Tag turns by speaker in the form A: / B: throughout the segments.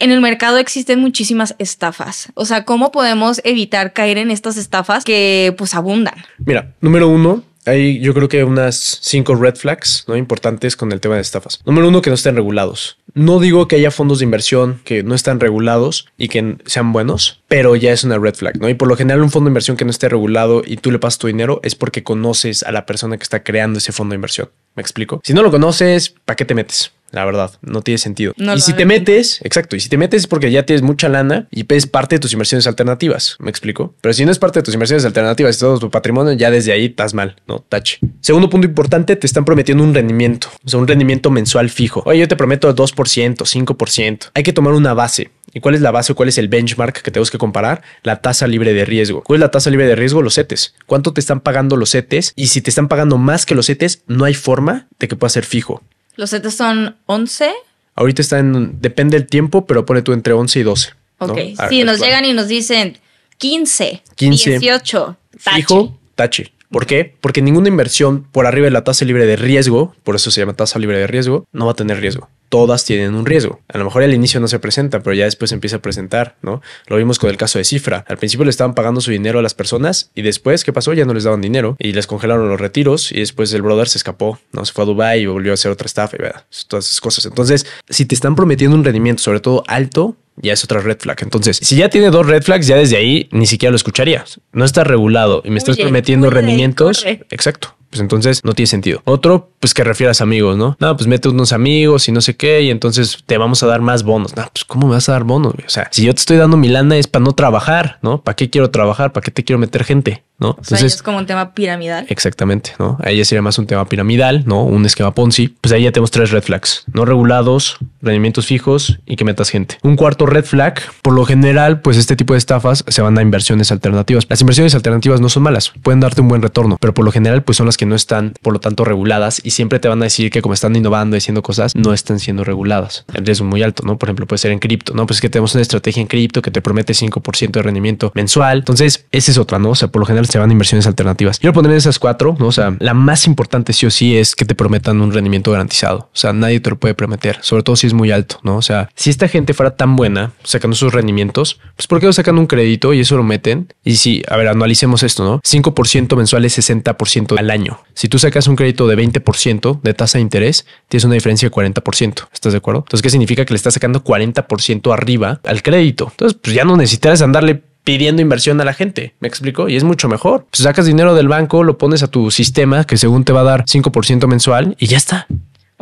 A: en el mercado existen muchísimas estafas. O sea, ¿cómo podemos evitar caer en estas estafas que pues abundan? Mira, número uno, hay yo creo que unas cinco red flags importantes con el tema de estafas. Número uno, que no estén regulados. No digo que haya fondos de inversión que no están regulados y que sean buenos, pero ya es una red flag, ¿no? Y por lo general un fondo de inversión que no esté regulado y tú le pasas tu dinero es porque conoces a la persona que está creando ese fondo de inversión. ¿Me explico? Si no lo conoces, ¿para qué te metes? La verdad, no tiene sentido. y si te metes, exacto, y si te metes es porque ya tienes mucha lana y es parte de tus inversiones alternativas, ¿me explico? Pero si no es parte de tus inversiones alternativas y todo tu patrimonio, ya desde ahí estás mal, ¿no? Tache. Segundo punto importante, te están prometiendo un rendimiento, o sea, un rendimiento mensual fijo. Oye, yo te prometo 2%, 5%. Hay que tomar una base. ¿Y cuál es la base o cuál es el benchmark que tenemos que comparar? La tasa libre de riesgo. ¿Cuál es la tasa libre de riesgo? Los CETES. ¿Cuánto te están pagando los CETES? Y si te están pagando más que los CETES, no hay forma de que pueda ser fijo. Los Z son 11. Ahorita está en, depende del tiempo, pero pone tú entre 11 y 12. Ok, ah, si nos llegan y nos dicen 15, 15 18. tachi Fijo, tache. ¿Por qué? Porque ninguna inversión por arriba de la tasa libre de riesgo, por eso se llama tasa libre de riesgo, no va a tener riesgo. Todas tienen un riesgo. A lo mejor al inicio no se presenta, pero ya después empieza a presentar, ¿no? Lo vimos con el caso de Cifra. Al principio le estaban pagando su dinero a las personas y después, ¿qué pasó? Ya no les daban dinero y les congelaron los retiros y después el brother se escapó, ¿no? Se fue a Dubai y volvió a hacer otra estafa y todas esas cosas. Entonces, si te están prometiendo un rendimiento, sobre todo alto, ya es otra red flag. Entonces, si ya tiene dos red flags, ya desde ahí ni siquiera lo escucharías. No está regulado y me estás prometiendo rendimientos. Exacto. Pues entonces no tiene sentido. Otro, pues que refieras amigos, ¿no? No, pues mete unos amigos y no sé qué, y entonces te vamos a dar más bonos. No, pues ¿cómo me vas a dar bonos? O sea, si yo te estoy dando mi lana es para no trabajar, ¿no? ¿Para qué quiero trabajar? ¿Para qué te quiero meter gente? ¿No? es como un tema piramidal. Exactamente, ¿no? Ahí ya sería más un tema piramidal, ¿no? Un esquema Ponzi. Pues ahí ya tenemos tres red flags. No regulados, rendimientos fijos y que metas gente. Un cuarto red flag, por lo general, pues este tipo de estafas se van a inversiones alternativas. Las inversiones alternativas no son malas, pueden darte un buen retorno, pero por lo general, pues son las que no están, por lo tanto, reguladas y siempre te van a decir que como están innovando y haciendo cosas, no están siendo reguladas. El riesgo muy alto, ¿no? Por ejemplo, puede ser en cripto, ¿no? Pues es que tenemos una estrategia en cripto que te promete 5% de rendimiento mensual. Entonces, esa es otra, ¿no? O sea, por lo general se van inversiones alternativas. Yo lo esas cuatro, ¿no? O sea, la más importante sí o sí es que te prometan un rendimiento garantizado. O sea, nadie te lo puede prometer, sobre todo si es muy alto, ¿no? O sea, si esta gente fuera tan buena sacando sus rendimientos, pues ¿por qué no sacan un crédito y eso lo meten? Y si, a ver, analicemos esto, ¿no? 5% mensual es 60% al año. Si tú sacas un crédito de 20% de tasa de interés, tienes una diferencia de 40%. ¿Estás de acuerdo? Entonces, ¿qué significa que le estás sacando 40% arriba al crédito? Entonces, pues ya no necesitarás andarle pidiendo inversión a la gente. ¿Me explico? Y es mucho mejor. Pues, sacas dinero del banco, lo pones a tu sistema que según te va a dar 5% mensual y ya está.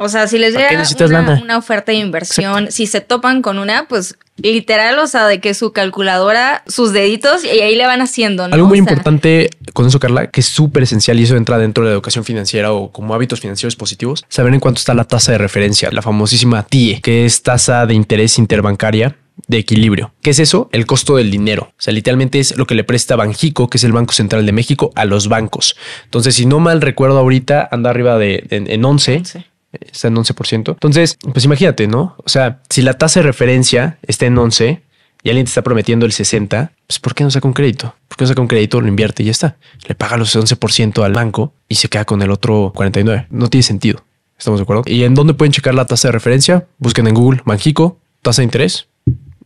A: O sea, si les llega una, oferta de inversión, si se topan con una, pues literal, o sea, de que su calculadora, sus deditos, y ahí le van haciendo. ¿no? Algo muy importante con eso, Carla, que es súper esencial y eso entra dentro de la educación financiera o como hábitos financieros positivos, saber en cuánto está la tasa de referencia, la famosísima TIE, que es tasa de interés interbancaria de equilibrio. ¿Qué es eso? El costo del dinero. O sea, literalmente es lo que le presta Banjico, que es el Banco Central de México, a los bancos. Entonces, si no mal recuerdo ahorita, anda arriba de en, 11, 11 está en 11%. Entonces, pues imagínate, ¿no? O sea, si la tasa de referencia está en 11 y alguien te está prometiendo el 60, pues ¿por qué no saca un crédito? ¿Por qué no saca un crédito, lo invierte y ya está? Le paga los 11% al banco y se queda con el otro 49. No tiene sentido. ¿Estamos de acuerdo? ¿Y en dónde pueden checar la tasa de referencia? Busquen en Google Banjico, tasa de interés.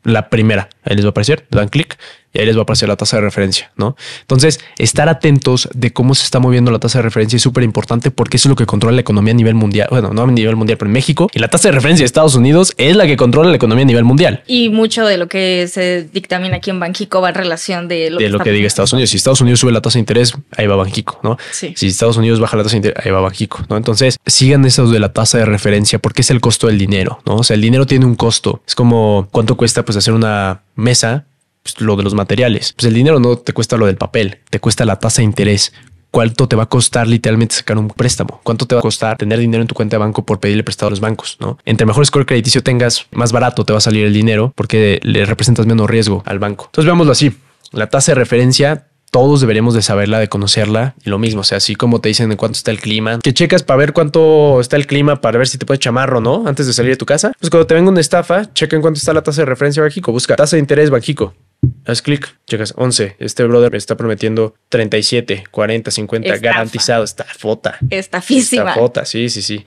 A: La primera, ahí les va a aparecer, dan clic y ahí les va a aparecer la tasa de referencia, ¿no? Entonces, estar atentos de cómo se está moviendo la tasa de referencia es súper importante porque eso es lo que controla la economía a nivel mundial, bueno, no a nivel mundial, pero en México, y la tasa de referencia de Estados Unidos es la que controla la economía a nivel mundial. Y mucho de lo que se dictamina aquí en Banxico va en relación de lo, que, diga Estados Unidos. Si Estados Unidos sube la tasa de interés, ahí va Banxico, ¿no? Sí. Si Estados Unidos baja la tasa de interés, ahí va Banxico, ¿no? Entonces, sigan esos de la tasa de referencia porque es el costo del dinero, ¿no? O sea, el dinero tiene un costo. Es como cuánto cuesta pues hacer una mesa pues, lo de los materiales. Pues el dinero no te cuesta lo del papel, te cuesta la tasa de interés. ¿Cuánto te va a costar literalmente sacar un préstamo? ¿Cuánto te va a costar tener dinero en tu cuenta de banco por pedirle prestado a los bancos? ¿no? Entre mejor score crediticio tengas, más barato te va a salir el dinero porque le representas menos riesgo al banco. Entonces veámoslo así. La tasa de referencia todos deberíamos de saberla, de conocerla. Y lo mismo, o sea, así como te dicen en cuánto está el clima, que checas para ver cuánto está el clima, para ver si te puedes chamarro no antes de salir de tu casa. Pues cuando te venga una estafa, checa en cuánto está la tasa de referencia bajico. Busca tasa de interés bajico haz clic, checas 11. Este brother me está prometiendo 37, 40, 50, garantizado, está fota. Estafísima. Está fota, sí, sí, sí.